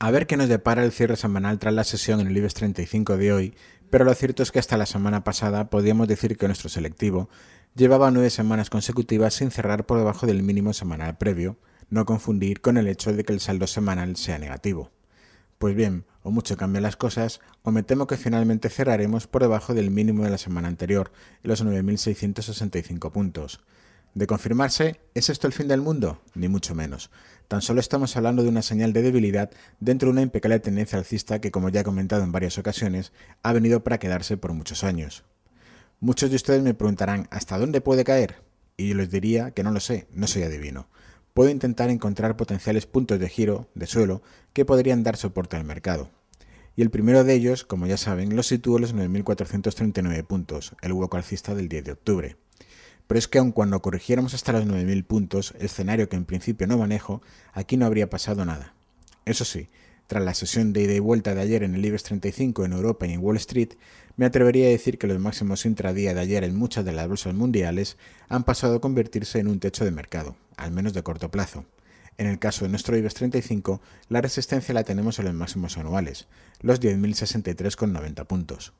A ver qué nos depara el cierre semanal tras la sesión en el IBEX 35 de hoy, pero lo cierto es que hasta la semana pasada podíamos decir que nuestro selectivo llevaba nueve semanas consecutivas sin cerrar por debajo del mínimo semanal previo, no confundir con el hecho de que el saldo semanal sea negativo. Pues bien, o mucho cambian las cosas, o me temo que finalmente cerraremos por debajo del mínimo de la semana anterior, los 9.665 puntos. De confirmarse, ¿es esto el fin del mundo? Ni mucho menos. Tan solo estamos hablando de una señal de debilidad dentro de una impecable tendencia alcista que, como ya he comentado en varias ocasiones, ha venido para quedarse por muchos años. Muchos de ustedes me preguntarán, ¿hasta dónde puede caer? Y yo les diría que no lo sé, no soy adivino. Puedo intentar encontrar potenciales puntos de giro, de suelo, que podrían dar soporte al mercado. Y el primero de ellos, como ya saben, lo sitúo en los 9.439 puntos, el hueco alcista del 10 de octubre pero es que aun cuando corrigiéramos hasta los 9.000 puntos, escenario que en principio no manejo, aquí no habría pasado nada. Eso sí, tras la sesión de ida y vuelta de ayer en el IBEX 35 en Europa y en Wall Street, me atrevería a decir que los máximos intradía de ayer en muchas de las bolsas mundiales han pasado a convertirse en un techo de mercado, al menos de corto plazo. En el caso de nuestro IBEX 35, la resistencia la tenemos en los máximos anuales, los 10.063,90 puntos.